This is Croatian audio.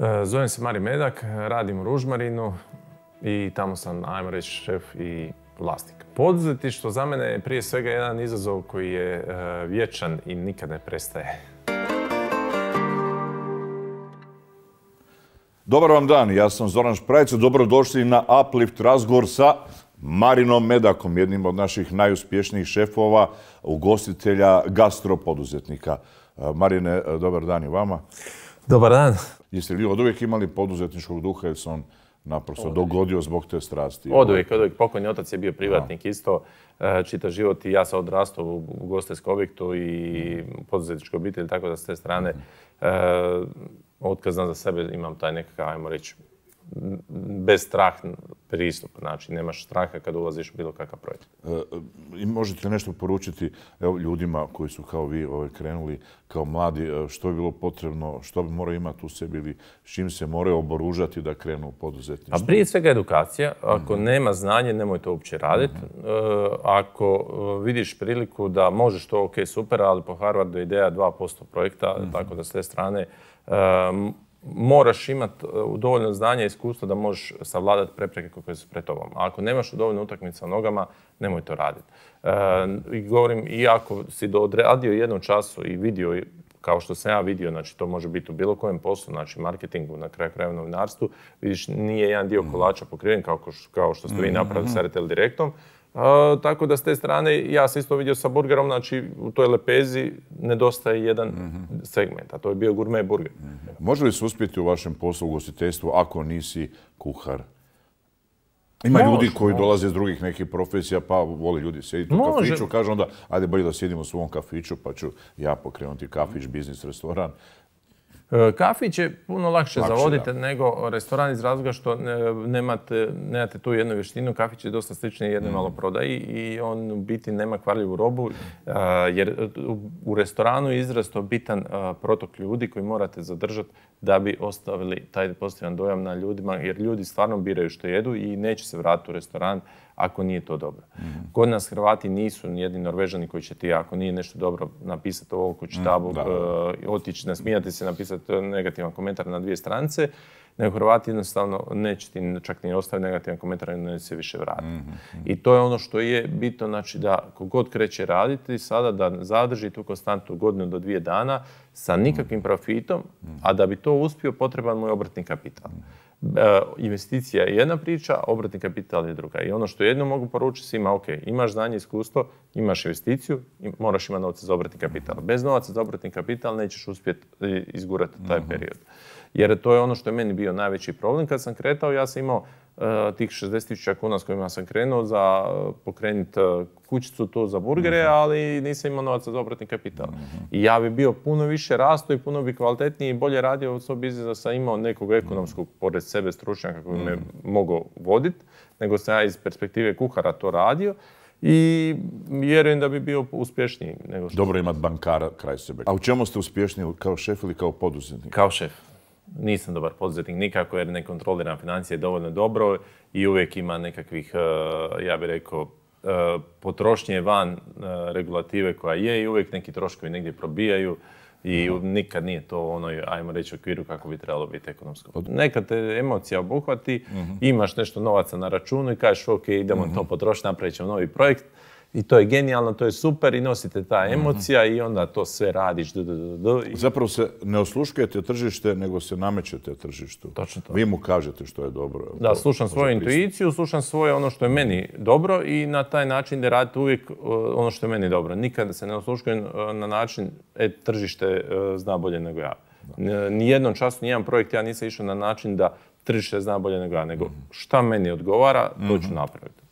E, zovem se Mari Medak, radim u Ružmarinu i tamo sam, ajmo reći, šef i vlasnik. Poduzetništvo za mene je prije svega jedan izazov koji je e, vječan i nikad ne prestaje. Dobar vam dan, ja sam Zoran Dobro dobrodošli na Uplift razgovor sa Marinom Medakom, jednim od naših najuspješnijih šefova, ugostitelja, gastropoduzetnika. E, Marine, dobar dan i vama. Dobar dan. Jeste li od uvijek imali poduzetničkog duha jer se on naprosto dogodio zbog te strasti? Od uvijek, od uvijek. Pokojni otac je bio privatnik isto, e, čita život i ja sam odrastao u gosteskom objektu i mhm. poduzetničkoj obitelji, tako da s te strane mhm. e, otkazan za sebe imam taj nekakav, ajmo reći, bez strah pristup, znači nemaš straha kad ulaziš u bilo kakav projekt. E, e, I možete nešto poručiti evo, ljudima koji su kao vi ovaj, krenuli kao mladi, e, što bi bilo potrebno, što bi morao imati u sebi ili s čim se moraju oboružati da krenu u poduzetništvo? A prije svega edukacija. Ako mhm. nema znanje, nemoj to uopće raditi. Mhm. Ako vidiš priliku da možeš to, ok, super, ali po Harvardu ideja 2% projekta, mhm. tako da s te strane moraš imati e, dovoljno znanja i iskustva da možeš savladati prepreke koje su pred tobom. A ako nemaš dovoljno utakmica u nogama, nemoj to raditi. E, I govorim, iako si do odradio jednom času i vidio kao što sam ja vidio, znači to može biti u bilo kojem poslu, znači marketingu, na kraju krajeva novinarstvu, vidiš nije jedan dio mhm. kolača pokriven kao, što ste vi mhm. napravili sa RTL Direktom, tako da s te strane, ja sam isto vidio sa burgerom, znači u toj lepezi nedostaje jedan mhm. segment, a to je bio gourmet burger. Može li se uspjeti u vašem poslu u gostiteljstvu ako nisi kuhar? Ima ljudi koji dolaze iz drugih nekih profesija, pa vole ljudi sjediti u kafiću, kažu onda, ajde bolje da sjedimo u svom kafiću, pa ću ja pokrenuti kafić, biznis, restoran, E, kafić je puno lakše, lakše nego restoran iz razloga što nemate, tu jednu vještinu. Kafić je dosta sličan jednoj mm. malo prodaji i on u biti nema kvarljivu robu e, jer u restoranu je izrasto bitan e, protok ljudi koji morate zadržati da bi ostavili taj pozitivan dojam na ljudima jer ljudi stvarno biraju što jedu i neće se vratiti u restoran ako nije to dobro. Mhm. Kod nas Hrvati nisu jedni Norvežani koji će ti, ako nije nešto dobro, napisati ovo će mhm, tabu, mm, eh, otići, nasmijati se, napisati eh, negativan komentar na dvije strance, nego Hrvati jednostavno neće ti čak ni ostaviti negativan komentar i neće se više vratiti. Mhm, I to je ono što je bitno, znači da kogod kreće raditi sada, da zadrži tu konstantu godinu do dvije dana sa nikakvim profitom, a da bi to uspio potreban mu je obrtni kapital. Eh, investicija je jedna priča, obratni kapital je druga. I ono što jedno mogu poručiti svima, ok, imaš znanje, iskustvo, imaš investiciju, moraš imati novce za obratni kapital. Bez novaca za obratni kapital nećeš uspjeti eh, izgurati taj mhm. period. Jer to je ono što je meni bio najveći problem. Kad sam kretao, ja sam imao Eh, tih tisuća kuna s kojima sam krenuo za eh, pokrenuti eh, kućicu to za burgere, mhm. ali nisam imao novaca za obratni kapital. I ja bi bio puno više rasto i puno bi kvalitetniji i bolje radio od svog biznisa da sam imao nekog ekonomskog mhm. pored sebe stručnjaka koji me mhm. mogao voditi, nego sam ja iz perspektive kuhara to radio i vjerujem da bi bio uspješniji. Nego što Dobro imati bankara kraj sebe. A u čemu ste uspješniji, kao šef ili kao poduzetnik? Kao šef nisam dobar poduzetnik nikako jer ne kontroliram financije dovoljno dobro i uvijek ima nekakvih, e, ja bih rekao, e, potrošnje van e, regulative koja je i uvijek neki troškovi negdje probijaju i nikad nije to ono, ajmo reći, okviru kako bi trebalo biti ekonomsko. Nekad te emocija obuhvati, mhm. imaš nešto novaca na računu i kažeš ok, idemo mhm. to potrošiti, napravit ćemo novi projekt i to je genijalno, to je super i nosite ta mhm. emocija i onda to sve radiš. du i... Zapravo se ne osluškujete tržište, nego se namećete tržištu. Točno to. Vi mu kažete što je dobro. Da, slušam svoju intuiciju, slušam svoje ono što je meni dobro i na taj način da radite uvijek e, ono što je meni dobro. Nikada se ne osluškujem e, na način, e, tržište e, zna bolje nego ja. Nijednom času, nijedan projekt ja nisam išao na način da tržište zna bolje nego ja, nego mhm. šta meni odgovara, to ću mhm. napraviti.